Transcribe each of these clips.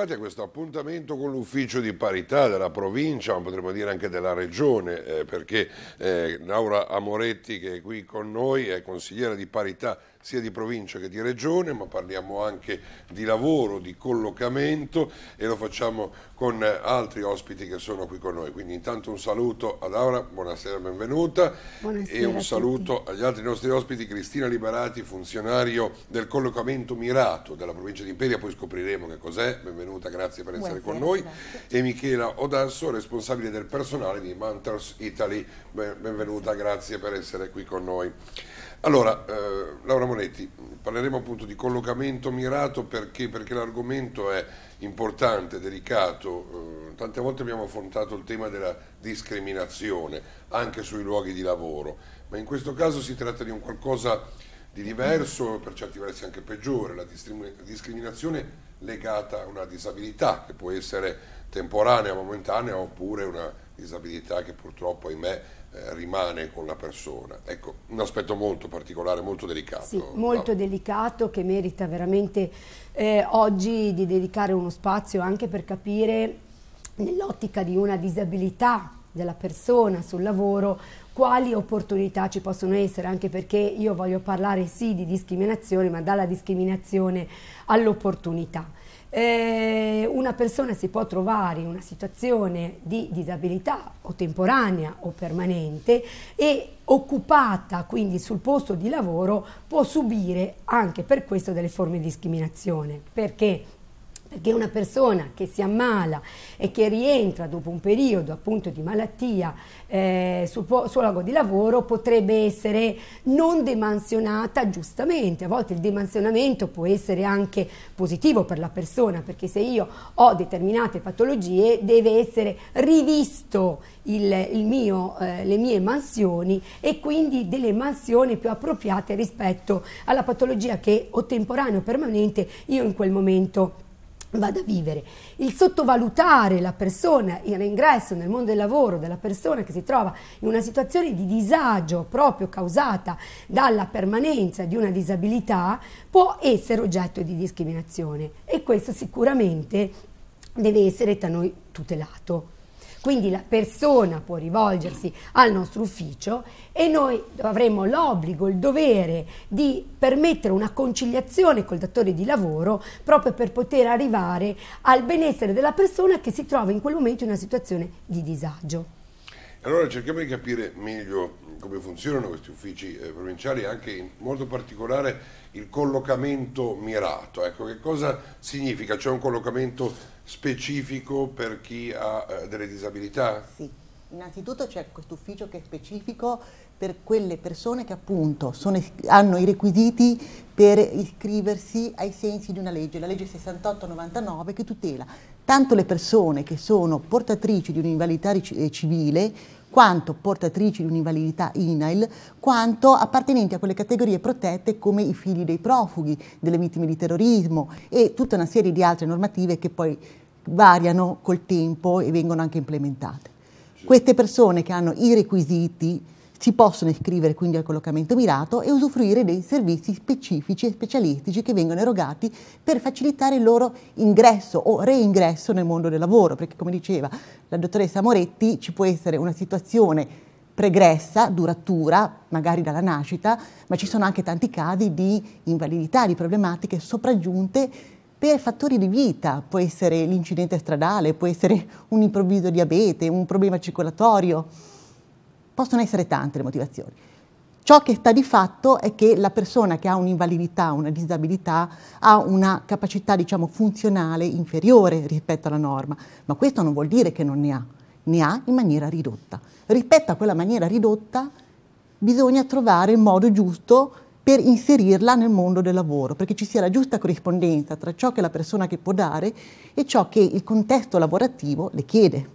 arrivati a questo appuntamento con l'ufficio di parità della provincia, ma potremmo dire anche della regione, eh, perché eh, Laura Amoretti che è qui con noi è consigliera di parità sia di provincia che di regione, ma parliamo anche di lavoro, di collocamento e lo facciamo con altri ospiti che sono qui con noi. Quindi intanto un saluto ad Aura, buonasera, benvenuta buonasera e un saluto agli altri nostri ospiti, Cristina Liberati, funzionario del collocamento mirato della provincia di Imperia, poi scopriremo che cos'è, benvenuta, grazie per essere buonasera, con noi, grazie. e Michela Odasso, responsabile del personale di Mantras Italy, benvenuta, grazie per essere qui con noi. Allora, eh, Laura Monetti, parleremo appunto di collocamento mirato perché, perché l'argomento è importante, delicato. Eh, tante volte abbiamo affrontato il tema della discriminazione anche sui luoghi di lavoro, ma in questo caso si tratta di un qualcosa di diverso, per certi versi anche peggiore, la discriminazione legata a una disabilità che può essere temporanea, momentanea oppure una disabilità che purtroppo, ahimè, eh, rimane con la persona. Ecco, un aspetto molto particolare, molto delicato. Sì, molto no? delicato che merita veramente eh, oggi di dedicare uno spazio anche per capire nell'ottica di una disabilità della persona sul lavoro quali opportunità ci possono essere, anche perché io voglio parlare sì di discriminazione, ma dalla discriminazione all'opportunità eh, una persona si può trovare in una situazione di disabilità o temporanea o permanente e occupata quindi sul posto di lavoro può subire anche per questo delle forme di discriminazione perché perché una persona che si ammala e che rientra dopo un periodo appunto di malattia eh, sul suo luogo di lavoro potrebbe essere non demansionata giustamente, a volte il demansionamento può essere anche positivo per la persona perché se io ho determinate patologie deve essere rivisto il, il mio, eh, le mie mansioni e quindi delle mansioni più appropriate rispetto alla patologia che o temporanea o permanente io in quel momento ho vada a vivere. Il sottovalutare la persona in ingresso nel mondo del lavoro della persona che si trova in una situazione di disagio proprio causata dalla permanenza di una disabilità può essere oggetto di discriminazione e questo sicuramente deve essere da noi tutelato. Quindi la persona può rivolgersi al nostro ufficio e noi avremo l'obbligo, il dovere di permettere una conciliazione col datore di lavoro proprio per poter arrivare al benessere della persona che si trova in quel momento in una situazione di disagio. Allora cerchiamo di capire meglio come funzionano questi uffici eh, provinciali e anche in modo particolare il collocamento mirato. Ecco, che cosa significa? C'è un collocamento specifico per chi ha eh, delle disabilità? Sì. Innanzitutto c'è questo ufficio che è specifico per quelle persone che appunto sono, hanno i requisiti per iscriversi ai sensi di una legge, la legge 68-99 che tutela tanto le persone che sono portatrici di un'invalidità eh, civile quanto portatrici di un'invalidità INAIL, quanto appartenenti a quelle categorie protette come i figli dei profughi, delle vittime di terrorismo e tutta una serie di altre normative che poi variano col tempo e vengono anche implementate. Queste persone che hanno i requisiti si possono iscrivere quindi al collocamento mirato e usufruire dei servizi specifici e specialistici che vengono erogati per facilitare il loro ingresso o reingresso nel mondo del lavoro, perché come diceva la dottoressa Moretti ci può essere una situazione pregressa, duratura, magari dalla nascita, ma ci sono anche tanti casi di invalidità, di problematiche sopraggiunte per fattori di vita, può essere l'incidente stradale, può essere un improvviso diabete, un problema circolatorio Possono essere tante le motivazioni. Ciò che sta di fatto è che la persona che ha un'invalidità, una disabilità, ha una capacità diciamo, funzionale inferiore rispetto alla norma, ma questo non vuol dire che non ne ha, ne ha in maniera ridotta. Rispetto a quella maniera ridotta bisogna trovare il modo giusto per inserirla nel mondo del lavoro, perché ci sia la giusta corrispondenza tra ciò che la persona che può dare e ciò che il contesto lavorativo le chiede.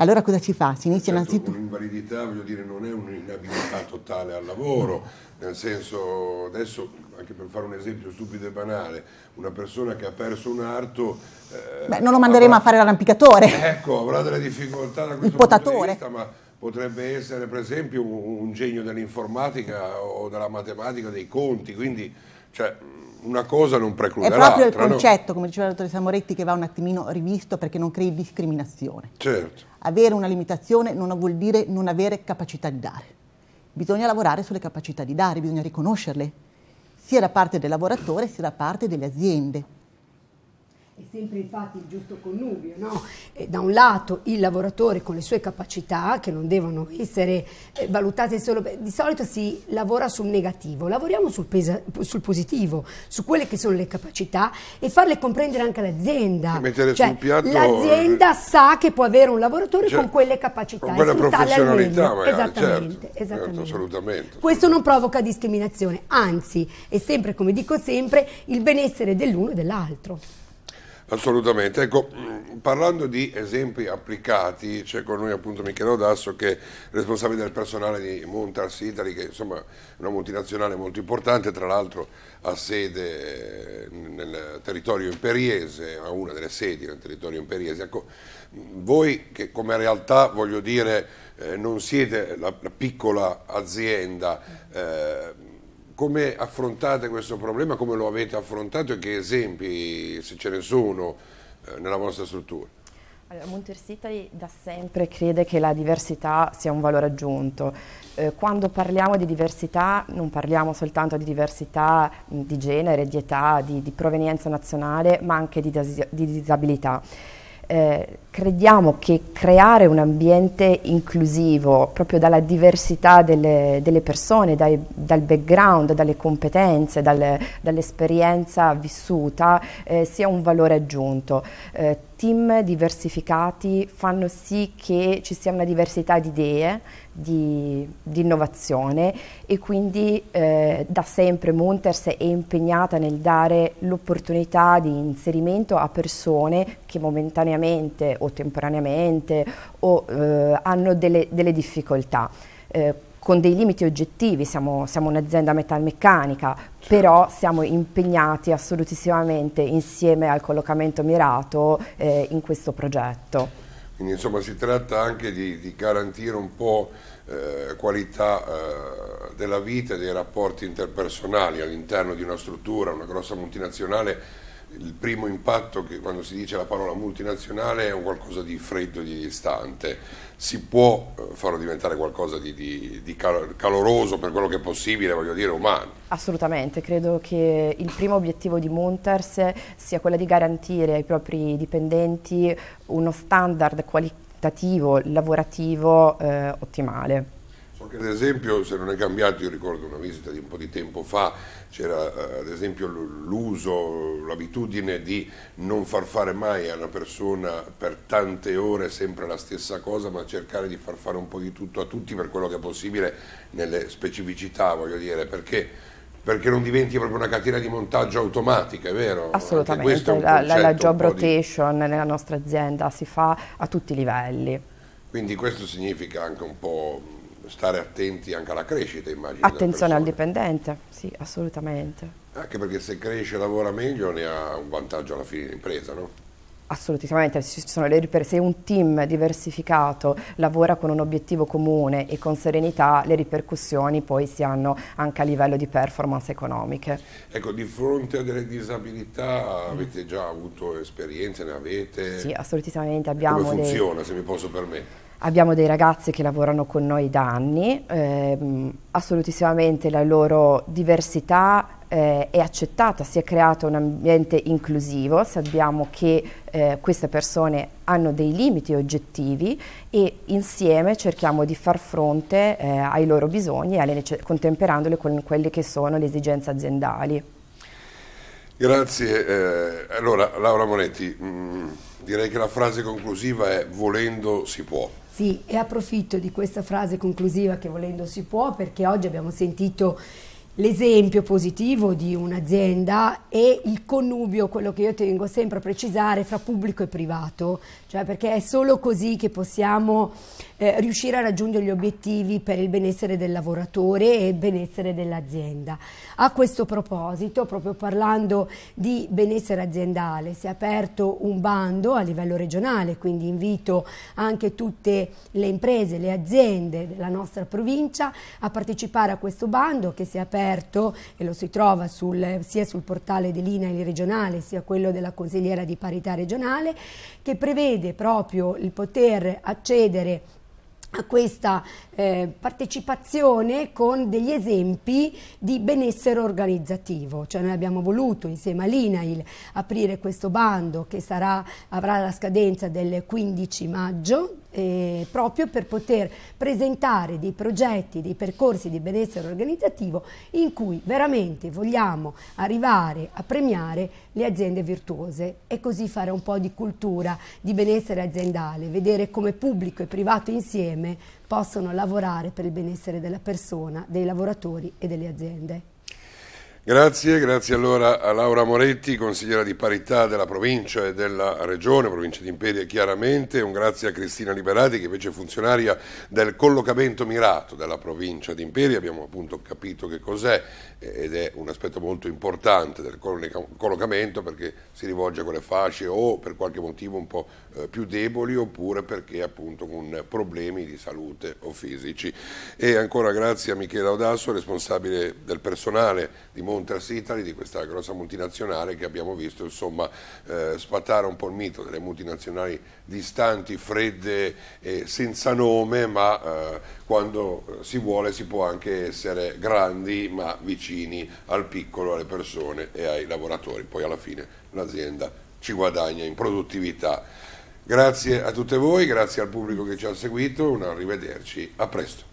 Allora cosa ci fa? Si inizia certo, innanzitutto... Un'invalidità, voglio dire, non è un'inabilità totale al lavoro, nel senso, adesso, anche per fare un esempio stupido e banale, una persona che ha perso un arto... Eh, Beh, non lo manderemo avrà, a fare l'arrampicatore. Ecco, avrà delle difficoltà da questo Il potatore. Vista, ma potrebbe essere, per esempio, un, un genio dell'informatica o della matematica, dei conti, quindi... Cioè, una cosa non preclude l'altra. È proprio il concetto, no? come diceva la dottoressa Moretti, che va un attimino rivisto perché non crei discriminazione. Certo. Avere una limitazione non vuol dire non avere capacità di dare. Bisogna lavorare sulle capacità di dare, bisogna riconoscerle, sia da parte del lavoratore sia da parte delle aziende. È sempre infatti il giusto connubio, no? Eh, da un lato il lavoratore con le sue capacità che non devono essere eh, valutate solo, di solito si lavora sul negativo, lavoriamo sul, pesa, sul positivo, su quelle che sono le capacità e farle comprendere anche all'azienda. Cioè, piatto, l'azienda eh, sa che può avere un lavoratore cioè, con quelle capacità. Con quella professionalità, magari, certo, esattamente, certo, esattamente. Certo, assolutamente. Questo non provoca discriminazione, anzi è sempre, come dico sempre, il benessere dell'uno e dell'altro. Assolutamente, ecco, parlando di esempi applicati, c'è con noi appunto Michele Odasso che è responsabile del personale di Montars Italy, che insomma è una multinazionale molto importante, tra l'altro ha sede eh, nel territorio imperiese, ha una delle sedi nel territorio imperiese. Ecco, voi che come realtà, voglio dire, eh, non siete la, la piccola azienda, eh, come affrontate questo problema, come lo avete affrontato e che esempi, se ce ne sono, eh, nella vostra struttura? Allora, Monter's da sempre crede che la diversità sia un valore aggiunto. Eh, quando parliamo di diversità non parliamo soltanto di diversità mh, di genere, di età, di, di provenienza nazionale, ma anche di, di disabilità. Eh, crediamo che creare un ambiente inclusivo proprio dalla diversità delle, delle persone, dai, dal background, dalle competenze, dal, dall'esperienza vissuta eh, sia un valore aggiunto. Eh, team diversificati fanno sì che ci sia una diversità di idee, di, di innovazione e quindi eh, da sempre Munters è impegnata nel dare l'opportunità di inserimento a persone che momentaneamente o temporaneamente o, eh, hanno delle, delle difficoltà. Eh, con dei limiti oggettivi, siamo, siamo un'azienda metalmeccanica, certo. però siamo impegnati assolutissimamente insieme al collocamento mirato eh, in questo progetto. Quindi insomma si tratta anche di, di garantire un po' eh, qualità eh, della vita e dei rapporti interpersonali all'interno di una struttura, una grossa multinazionale il primo impatto che quando si dice la parola multinazionale è un qualcosa di freddo, di distante, si può eh, farlo diventare qualcosa di, di, di caloroso per quello che è possibile, voglio dire, umano. Assolutamente, credo che il primo obiettivo di Munters sia quello di garantire ai propri dipendenti uno standard qualitativo, lavorativo eh, ottimale. Perché ad esempio, se non è cambiato, io ricordo una visita di un po' di tempo fa, c'era eh, ad esempio l'uso, l'abitudine di non far fare mai a una persona per tante ore sempre la stessa cosa, ma cercare di far fare un po' di tutto a tutti per quello che è possibile nelle specificità, voglio dire, perché perché non diventi proprio una catena di montaggio automatica, è vero? Assolutamente, è la, la, job rotation di... nella nostra azienda si fa a tutti i livelli. Quindi questo significa anche un po' stare attenti anche alla crescita, immagino. Attenzione al dipendente, sì, assolutamente. Anche perché se cresce e lavora meglio ne ha un vantaggio alla fine dell'impresa, no? Assolutamente, se un team diversificato lavora con un obiettivo comune e con serenità, le ripercussioni poi si hanno anche a livello di performance economiche. Ecco, di fronte a delle disabilità avete già avuto esperienze, ne avete? Sì, assolutamente. Abbiamo Come funziona, dei... se mi posso permettere? Abbiamo dei ragazzi che lavorano con noi da anni, ehm, assolutissimamente la loro diversità eh, è accettata, si è creato un ambiente inclusivo, sappiamo che eh, queste persone hanno dei limiti oggettivi e insieme cerchiamo di far fronte eh, ai loro bisogni, contemperandole con quelle che sono le esigenze aziendali. Grazie. Eh, allora, Laura Moretti, mh, mm, Direi che la frase conclusiva è volendo si può. Sì, e approfitto di questa frase conclusiva che volendo si può perché oggi abbiamo sentito L'esempio positivo di un'azienda e il connubio, quello che io tengo sempre a precisare, fra pubblico e privato, cioè perché è solo così che possiamo eh, riuscire a raggiungere gli obiettivi per il benessere del lavoratore e il benessere dell'azienda. A questo proposito, proprio parlando di benessere aziendale, si è aperto un bando a livello regionale, quindi invito anche tutte le imprese, le aziende della nostra provincia a partecipare a questo bando che si è aperto aperto e lo si trova sul, sia sul portale dell'INAIL regionale sia quello della consigliera di parità regionale che prevede proprio il poter accedere a questa eh, partecipazione con degli esempi di benessere organizzativo, cioè noi abbiamo voluto insieme all'INAIL aprire questo bando che sarà, avrà la scadenza del 15 maggio eh, proprio per poter presentare dei progetti, dei percorsi di benessere organizzativo in cui veramente vogliamo arrivare a premiare le aziende virtuose e così fare un po' di cultura di benessere aziendale, vedere come pubblico e privato insieme possono lavorare per il benessere della persona, dei lavoratori e delle aziende. Grazie, grazie allora a Laura Moretti, consigliera di parità della provincia e della regione, provincia di Imperia chiaramente, un grazie a Cristina Liberati che invece è funzionaria del collocamento mirato della provincia di Imperia, abbiamo appunto capito che cos'è eh, ed è un aspetto molto importante del collocamento perché si rivolge a quelle fasce o per qualche motivo un po' eh, più deboli oppure perché appunto con problemi di salute o fisici. E ancora grazie a Michela Odasso, responsabile del personale di Monte Munters Italy, di questa grossa multinazionale che abbiamo visto insomma, eh, sfatare un po' il mito delle multinazionali distanti, fredde e senza nome, ma eh, quando eh, si vuole si può anche essere grandi ma vicini al piccolo, alle persone e ai lavoratori. Poi alla fine l'azienda ci guadagna in produttività. Grazie a tutte voi, grazie al pubblico che ci ha seguito, un arrivederci, a presto.